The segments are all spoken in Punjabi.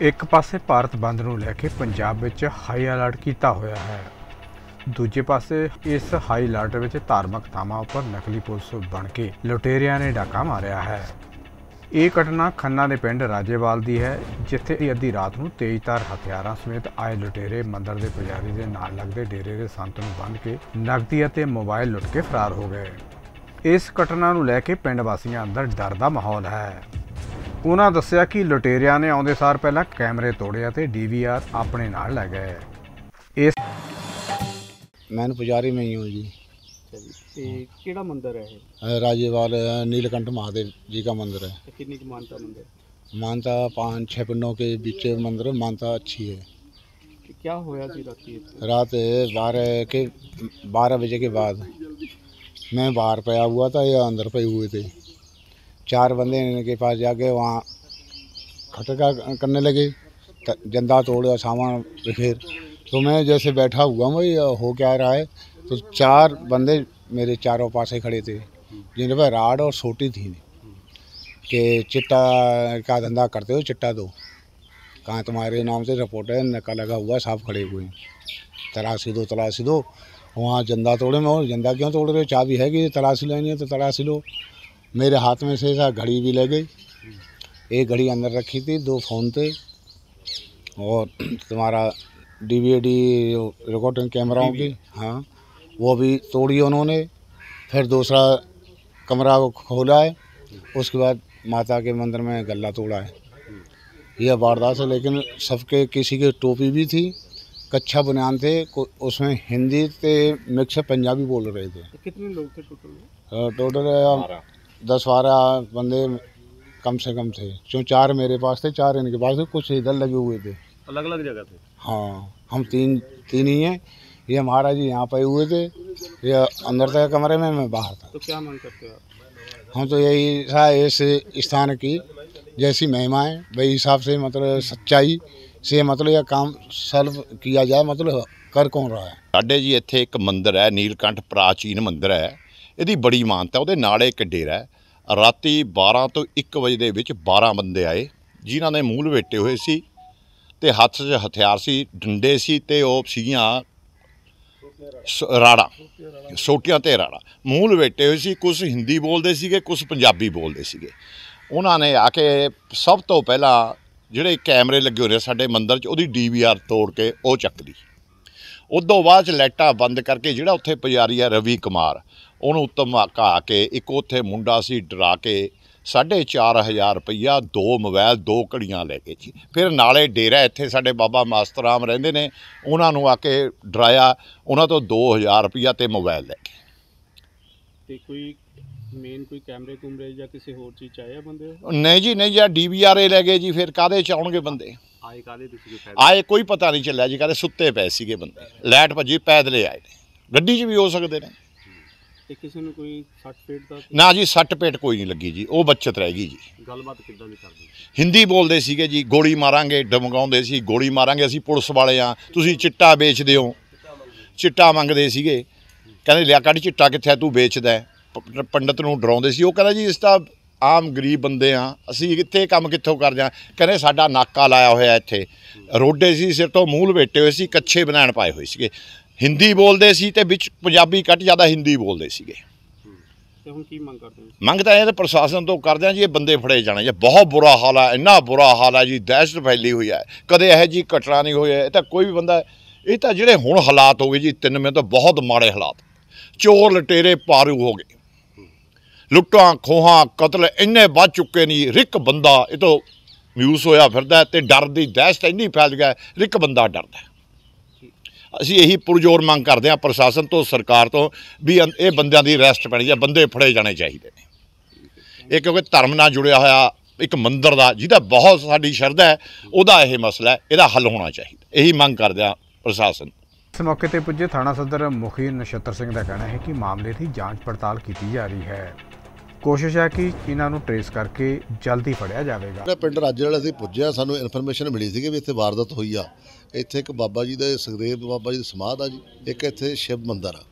ਇੱਕ ਪਾਸੇ ਭਾਰਤ ਬੰਦ ਨੂੰ ਲੈ ਕੇ ਪੰਜਾਬ ਵਿੱਚ ਹਾਈ ਅਲਰਟ ਕੀਤਾ ਹੋਇਆ ਹੈ ਦੂਜੇ ਪਾਸੇ ਇਸ ਹਾਈ ਅਲਰਟ ਵਿੱਚ ਧਾਰਮਿਕ ਥਾਵਾਂ ਉੱਪਰ ਨਕਲੀ ਪੁਲਿਸ ਬਣ ਕੇ ਲੁਟੇਰਿਆਂ ਨੇ ਡਾਕਾ ਮਾਰਿਆ ਹੈ ਇਹ ਘਟਨਾ ਖੰਨਾ ਦੇ ਪਿੰਡ ਰਾਜੇਵਾਲ ਦੀ ਹੈ ਜਿੱਥੇ ਅੱਧੀ ਰਾਤ ਨੂੰ ਤੇਜ਼ਧਾਰ ਹਥਿਆਰਾਂ ਸਮੇਤ ਆਏ ਲੁਟੇਰੇ ਮੰਦਰ ਦੇ ਪੁਜਾਰੀ ਦੇ ਨਾਲ ਲੱਗਦੇ ਡੇਰੇ ਦੇ ਸੰਤ ਨੂੰ ਬੰਨ ਕੇ ਨਕਦੀ ਅਤੇ ਮੋਬਾਈਲ ਲੁੱਟ ਕੇ ਫਰਾਰ ਹੋ ਗਏ ਇਸ ਘਟਨਾ ਨੂੰ ਲੈ ਕੇ ਪਿੰਡ ਵਾਸੀਆਂ ਅੰਦਰ ਡਰ ਦਾ ਮਾਹੌਲ ਹੈ ਉਹਨਾਂ ਦੱਸਿਆ ਕਿ ਲੁਟੇਰਿਆਂ ਨੇ ਆਉਂਦੇ ਸਾਰ ਪਹਿਲਾਂ ਕੈਮਰੇ ਤੋੜਿਆ ਤੇ ਡੀਵੀਆਰ ਆਪਣੇ ਨਾਲ ਲੈ ਗਏ ਇਸ ਮੈਂ ਪੁਜਾਰੀ ਮੈਂ ਹੀ ਹਾਂ ਜੀ ਤੇ ਕਿਹੜਾ ਮੰਦਿਰ ਹੈ ਇਹ ਰਾਜੇਵਾਲ ਨੀਲਕੰਠ ਮਹਾਦੇਵ ਜੀ ਦਾ ਮੰਦਿਰ ਹੈ ਕਿੰਨੀ ਮਾਨਤਾ ਮੰਦਿਰ ਮਾਨਤਾ 5-6 पिंडों ਕੇ ਵਿੱਚ ਮੰਦਿਰ ਮਾਨਤਾ ਅੱਛੀ ਹੈ ਕੀ ਹੋਇਆ ਸੀ ਰਾਤੀ ਇੱਥੇ? 12 बारह ਕੇ बारह बजे के बाद मैं बाहर पया हुआ था या अंदर पे हुए चार बंदे इनके पास जाके वहाँ खटका करने लगे तोड़ तोड़ा सामान बिखेर तो मैं जैसे बैठा हुआ भाई हो क्या रहा है तो चार बंदे मेरे चारों ही खड़े थे जिन पर राड और सोटी थी कि चिट्टा का धंधा करते हो चिट्टा दो कहाँ तुम्हारे नाम से रिपोर्ट है नका लगा हुआ साफ खड़े हुए तलाशी दो तलाशी दो वहाँ जंदा तोड़े में और जंदा क्यों तोड़ रहे हो चाबी है कि तलाशी लेनी है तो तलाशी लो मेरे हाथ में से ऐसा घड़ी भी लग गई एक घड़ी अंदर रखी थी दो फ़ोन थे और तुम्हारा डी वी डी रिकॉर्डिंग कैमराओं की हाँ वो भी तोड़ी उन्होंने फिर दूसरा कमरा को खोला है उसके बाद माता के मंदिर में गला तोड़ा है यह वारदात है लेकिन सबके किसी के टोपी भी थी कच्छा बुनियान थे उसमें हिंदी थे मिक्स पंजाबी बोल रहे थे कितने लोग थे टोटल टोटल दस बारह बंदे कम से कम थे क्यों चार मेरे पास थे चार इनके पास थे कुछ इधर लगे हुए थे अलग अलग जगह थे हाँ हम तीन तीन ही हैं ये महाराज जी यहाँ पे हुए थे ये अंदर तक कमरे में मैं बाहर था तो क्या मांग करते हो हम तो यही था इस स्थान की जैसी महिमाएँ वही हिसाब से मतलब सच्चाई से मतलब यह काम सर्व किया जाए मतलब कर कौन रहा है साढ़े जी इतने एक मंदिर है नीलकंठ प्राचीन मंदिर है ਇਹਦੀ ਬੜੀ ਮਾਨਤਾ ਉਹਦੇ ਨਾਲ ਇੱਕ ਡੇਰਾ ਰਾਤੀ 12 ਤੋਂ 1 ਵਜੇ ਦੇ ਵਿੱਚ 12 ਬੰਦੇ ਆਏ ਜਿਨ੍ਹਾਂ ਨੇ ਮੂਲ ਵੇਟੇ ਹੋਏ ਸੀ ਤੇ ਹੱਥ 'ਚ ਹਥਿਆਰ ਸੀ ਡੰਡੇ ਸੀ ਤੇ ਉਹ ਸੀਗੀਆਂ ਰਾੜਾ ਸੋਟੀਆਂ ਤੇ ਰਾੜਾ ਮੂਲ ਵੇਟੇ ਹੋਏ ਸੀ ਕੁਝ ਹਿੰਦੀ ਬੋਲਦੇ ਸੀਗੇ ਕੁਝ ਪੰਜਾਬੀ ਬੋਲਦੇ ਸੀਗੇ ਉਹਨਾਂ ਨੇ ਆ ਕੇ ਸਭ ਤੋਂ ਪਹਿਲਾਂ ਜਿਹੜੇ ਕੈਮਰੇ ਲੱਗੇ ਹੋਏ ਸਾਡੇ ਮੰਦਰ 'ਚ ਉਹਦੀ ਡੀਵੀਆਰ ਤੋੜ ਕੇ ਉਹ ਚੱਕ ਲਈ ਉਦੋਂ ਬਾਅਦ ਚ ਬੰਦ ਕਰਕੇ ਜਿਹੜਾ ਉੱਥੇ ਪੁਜਾਰੀ ਆ ਰਵੀ ਕੁਮਾਰ ਉਹਨੂੰ ਧਮਾਕਾ ਕੇ ਇੱਕ ਉੱਥੇ ਮੁੰਡਾ ਸੀ ਡਰਾ ਕੇ 4500 ਰੁਪਈਆ ਦੋ ਮੋਬਾਈਲ ਦੋ ਘੜੀਆਂ ਲੈ ਕੇ ਜੀ ਫਿਰ ਨਾਲੇ ਡੇਰਾ ਇੱਥੇ ਸਾਡੇ ਬਾਬਾ ਮਾਸਤਰਾਮ ਰਹਿੰਦੇ ਨੇ ਉਹਨਾਂ ਨੂੰ ਆ ਕੇ ਡਰਾਇਆ ਉਹਨਾਂ ਤੋਂ 2000 ਰੁਪਈਆ ਤੇ ਮੋਬਾਈਲ ਲੈ ਕੇ ਤੇ ਕੋਈ ਮੇਨ ਕੋਈ ਕੈਮਰੇ ਕੁਮਰੇ ਜਾਂ ਕਿਸੇ ਹੋਰ ਚੀਜ਼ ਚਾਹਿਆ ਬੰਦੇ ਨਹੀਂ ਜੀ ਨਹੀਂ ਜਾਂ ਡੀਵੀਆਰ ਲੈ ਗਏ ਜੀ ਫਿਰ ਕਾਦੇ ਚ ਆਉਣਗੇ ਬੰਦੇ ਆਏ ਕਾਦੇ ਤੁਸੀਂ ਆਏ ਕੋਈ ਪਤਾ ਨਹੀਂ ਚੱਲਿਆ ਜੀ ਕਾਦੇ ਸੁੱਤੇ ਪਏ ਸੀਗੇ ਬੰਦੇ ਲੈਟ ਭੱਜੀ ਪੈਦਲੇ ਆਏ ਗੱਡੀ 'ਚ ਵੀ ਹੋ ਸਕਦੇ ਨੇ ਤੇ ਕਿਸੇ ਨੂੰ ਕੋਈ ਸੱਟ ਪੇਟ ਦਾ ਨਾ ਜੀ ਸੱਟ ਪੇਟ ਕੋਈ ਨਹੀਂ ਲੱਗੀ ਜੀ ਉਹ ਬਚਤ ਰਹਿ ਗਈ ਜੀ ਗੱਲਬਾਤ ਕਿੱਦਾਂ ਦੀ ਕਰਦੇ ਹਿੰਦੀ ਬੋਲਦੇ ਸੀਗੇ ਜੀ ਗੋਲੀ ਮਾਰਾਂਗੇ ਡਮਗਾਉਂਦੇ ਸੀ ਗੋਲੀ ਮਾਰਾਂਗੇ ਅਸੀਂ ਪੁਲਿਸ ਵਾਲੇ ਆ ਤੁਸੀਂ ਚਿੱਟਾ ਵੇਚਦੇ ਹੋ ਚਿੱਟਾ ਮੰਗਦੇ ਸੀਗੇ ਕਹਿੰਦੇ ਲਿਆ ਕੱਢ ਚਿੱਟਾ ਕਿੱਥੇ ਤੂੰ ਵੇਚਦਾ ਪੰਡਤ ਨੂੰ ਡਰਾਉਂਦੇ ਸੀ ਉਹ ਕਹਿੰਦਾ ਜੀ ਇਸ ਤਾਂ ਆਮ ਗਰੀਬ ਬੰਦੇ ਆ ਅਸੀਂ ਕਿੱਥੇ ਕੰਮ ਕਿੱਥੋਂ ਕਰ ਜਾ ਕਹਿੰਦੇ ਸਾਡਾ ਨਾਕਾ ਲਾਇਆ ਹੋਇਆ ਇੱਥੇ ਰੋਡੇ ਸੀ ਸਿਰ ਤੋਂ ਮੂਲ ਬੇਟੇ ਹੋਏ ਸੀ ਕੱਛੇ ਬਣਾਣ ਪਾਏ ਹੋਏ ਸੀਗੇ ਹਿੰਦੀ ਬੋਲਦੇ ਸੀ ਤੇ ਵਿੱਚ ਪੰਜਾਬੀ ਘੱਟ ਜ਼ਿਆਦਾ ਹਿੰਦੀ ਬੋਲਦੇ ਸੀਗੇ ਤੇ ਹੁਣ ਕੀ ਮੰਗ ਕਰਦੇ ਹੋ ਮੰਗ ਤਾਂ ਇਹ ਪ੍ਰਸ਼ਾਸਨ ਤੋਂ ਕਰਦੇ ਆ ਜੀ ਇਹ ਬੰਦੇ ਫੜੇ ਜਾਣੇ ਜੀ ਬਹੁਤ ਬੁਰਾ ਹਾਲ ਹੈ ਇੰਨਾ ਬੁਰਾ ਹਾਲ ਹੈ ਜੀ ਦਹਿਸ਼ਤ ਫੈਲੀ ਹੋਈ ਹੈ ਕਦੇ ਇਹ ਜੀ ਘਟਨਾ ਨਹੀਂ ਹੋਈ ਇਹ ਤਾਂ ਕੋਈ ਵੀ ਬੰਦਾ ਇਹ ਤਾਂ ਜਿਹੜੇ ਹੁਣ ਹਾਲਾਤ ਹੋ ਗਏ ਜੀ ਤਿੰਨ ਮਹੀਨੇ ਤਾਂ ਬਹੁਤ ਮਾੜੇ ਹਾਲਾਤ ਚੋਰ ਲਟੇਰੇ ਪਾਰੂ ਹੋ ਗਏ ਲੁੱਟਾਂ ਖੋਹਾਂ ਕਤਲ ਇੰਨੇ ਵੱਧ ਚੁੱਕੇ ਨਹੀਂ ਰਿਕ ਬੰਦਾ ਇਹ ਤੋਂ ਮਿਊਸ ਹੋਇਆ ਫਿਰਦਾ ਤੇ ਡਰ ਦੀ ਦਹਿਸ਼ਤ ਇੰਨੀ ਫੈਲ ਗਿਆ ਰਿਕ ਬੰਦਾ ਡਰਦਾ ਅਸੀਂ ਇਹੀ ਪੁਰਜ਼ੋਰ ਮੰਗ ਕਰਦੇ ਹਾਂ ਪ੍ਰਸ਼ਾਸਨ ਤੋਂ ਸਰਕਾਰ ਤੋਂ ਵੀ ਇਹ ਬੰਦਿਆਂ ਦੀ ਅਰੈਸਟ ਪੈਣੀ ਜਾਂ ਬੰਦੇ ਫੜੇ ਜਾਣੇ ਚਾਹੀਦੇ ਨੇ ਇਹ ਕਿਉਂਕਿ ਧਰਮ ਨਾਲ ਜੁੜਿਆ ਹੋਇਆ ਇੱਕ ਮੰਦਰ ਦਾ ਜਿਹਦਾ ਬਹੁਤ ਸਾਡੀ ਸ਼ਰਧਾ ਹੈ ਉਹਦਾ ਇਹ ਮਸਲਾ ਹੈ ਇਹਦਾ ਹੱਲ ਹੋਣਾ ਚਾਹੀਦਾ ਇਹੀ ਮੰਗ ਕਰਦੇ ਆ ਪ੍ਰਸ਼ਾਸਨ ਇਸ ਮੌਕੇ ਤੇ ਪੁੱਜੇ ਥਾਣਾ ਸਦਰ ਮੁਖੀ ਨਛੱਤਰ ਸਿੰਘ ਦਾ ਕਹਿਣਾ ਹੈ ਕਿ ਮਾਮਲੇ ਦੀ ਜਾਂਚ ਪੜਤਾਲ ਕੀਤੀ ਜਾ ਰਹੀ ਹੈ ਕੋਸ਼ਿਸ਼ ਹੈ ਕਿ ਇਹਨਾਂ ਨੂੰ ਟ੍ਰੇਸ ਕਰਕੇ ਜਲਦੀ ਫੜਿਆ ਜਾਵੇਗਾ ਜਿਹੜਾ ਪਿੰਡ ਰਾਜੇਵਾਲ ਅਸੀਂ ਪੁੱਜਿਆ ਸਾਨੂੰ ਇਨਫੋਰਮੇਸ਼ਨ ਮਿਲੀ ਕਿ ਵੀ ਇੱਥੇ ਵਾਰਦਾਤ ਹੋਈ ਆ ਇੱਥੇ ਇੱਕ ਬਾਬਾ ਜੀ ਦਾ ਸੁਖਦੇਵ ਬਾਬਾ ਜੀ ਦਾ ਸਮਾਧ ਆ ਜੀ ਇੱਕ ਇੱਥੇ ਸ਼ਿਵ ਮੰਦਿਰ ਆ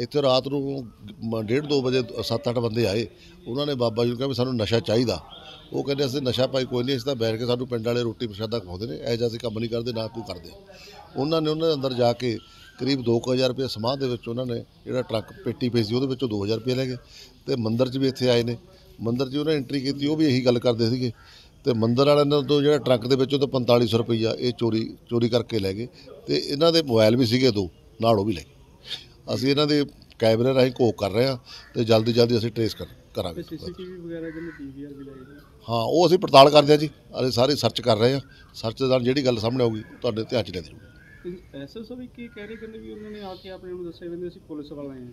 ਇੱਥੇ ਰਾਤ ਨੂੰ 1:30 2 ਵਜੇ 7-8 ਬੰਦੇ ਆਏ ਉਹਨਾਂ ਨੇ ਬਾਬਾ ਜੀ ਨੂੰ ਕਿਹਾ ਵੀ ਸਾਨੂੰ ਨਸ਼ਾ ਚਾਹੀਦਾ ਉਹ ਕਹਿੰਦੇ ਅਸੀਂ ਨਸ਼ਾ ਪਾਈ ਕੋਈ ਨਹੀਂ ਅਸੀਂ ਤਾਂ ਬੈਠ ਕੇ ਸਾਨੂੰ ਪਿੰਡ ਵਾਲੇ ਰੋਟੀ ਪ੍ਰਸ਼ਾਦਾ ਖਵਾਉਂਦੇ ਨੇ ਐ ਜਿਹਾ ਅਸੀਂ ਕੰਮ ਨਹੀਂ ਕਰਦੇ ਨਾ ਕੋਈ ਕਰਦੇ ਉਹਨਾਂ ਨੇ ਉਹਨਾਂ ਦੇ ਅੰਦਰ ਜਾ ਕੇ ਕਰੀਬ 2000 ਰੁਪਏ ਸਮਾਹ ਦੇ ਵਿੱਚ ਉਹਨਾਂ ਨੇ ਜਿਹੜਾ ਟਰੱਕ ਪੇਟੀ ਪਈ ਸੀ ਉਹਦੇ ਵਿੱਚੋਂ 2000 ਰੁਪਏ ਲੈ ਗਏ ਤੇ ਮੰਦਿਰ 'ਚ ਵੀ ਇੱਥੇ ਆਏ ਨੇ ਮੰਦਿਰ 'ਚ ਉਹਨਾਂ ਐਂਟਰੀ ਕੀਤੀ ਉਹ ਵੀ ਇਹੀ ਗੱਲ ਕਰਦੇ ਸੀਗੇ ਤੇ ਮੰਦਰ ਵਾਲਿਆਂ ਨੇ ਤੋਂ ਜਿਹੜਾ ਟਰੱਕ ਦੇ ਵਿੱਚੋਂ ਤਾਂ 4500 ਰੁਪਈਆ ਇਹ ਚੋਰੀ ਚੋਰੀ ਕਰਕੇ ਲੈ ਗਏ ਤੇ ਇਹਨਾਂ ਦੇ ਮੋਬਾਈਲ ਵੀ ਸੀਗੇ ਦੋ ਨਾਲ ਉਹ ਵੀ ਲੈ ਅਸੀਂ ਇਹਨਾਂ ਦੇ ਕੈਮਰੇ ਰਾਹੀਂ ਕੋਕ ਕਰ ਰਹੇ ਹਾਂ ਤੇ ਜਲਦੀ ਜਲਦੀ ਅਸੀਂ ਟ੍ਰੇਸ ਕਰ ਕਰਾਂਗੇ ਸੀਸੀਟੀਵੀ ਵਗੈਰਾ ਜਿਵੇਂ ਪੀਵੀਆਰ ਵੀ ਲਾਏ ਹਾਂ ਉਹ ਅਸੀਂ ਪੜਤਾਲ ਕਰਦੇ ਆ ਜੀ ਅਸੀਂ ਸਾਰੇ ਸਰਚ ਕਰ ਰਹੇ ਹਾਂ ਸਰਚ ਦੇ ਨਾਲ ਜਿਹੜੀ ਗੱਲ ਸਾਹਮਣੇ ਆਊਗੀ ਤੁਹਾਡੇ ਧਿਆਨ ਚ ਲੈ ਦੇਣਾ ਐਸਐਸਓ ਵੀ ਕੀ ਕਹਿ ਰਹੇ ਕਹਿੰਦੇ ਵੀ ਉਹਨਾਂ ਨੇ ਆ ਕੇ ਆਪਣੇ ਨੂੰ ਦੱਸਿਆ ਵੀ ਅਸੀਂ ਪੁਲਿਸ ਵਾਲੇ ਆਏ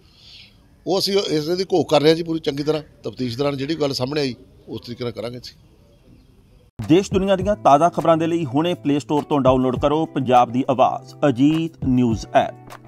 ਉਹ ਅਸੀਂ ਇਸ ਦੀ ਕੋਕ ਕਰ ਰਹੇ ਹਾਂ ਜੀ ਪੂਰੀ ਚੰਗੀ ਤਰ੍ਹਾਂ ਤਫਤੀਸ਼ ਦੌਰਾਨ ਜਿਹੜੀ ਗੱਲ ਸਾਹਮਣੇ ਆਈ ਉਸ ਤਰੀਕੇ ਨਾਲ ਕਰਾਂਗੇ ਅਸੀਂ ਦੇਸ਼ ਦੁਨੀਆ ਦੀਆਂ ਤਾਜ਼ਾ ਖਬਰਾਂ ਦੇ ਲਈ ਹੁਣੇ ਪਲੇ ਸਟੋਰ ਤੋਂ ਡਾਊਨਲੋਡ ਕਰੋ ਪੰਜਾਬ ਦੀ ਆਵਾਜ਼ ਅਜੀਤ ਨਿਊਜ਼ ਐਪ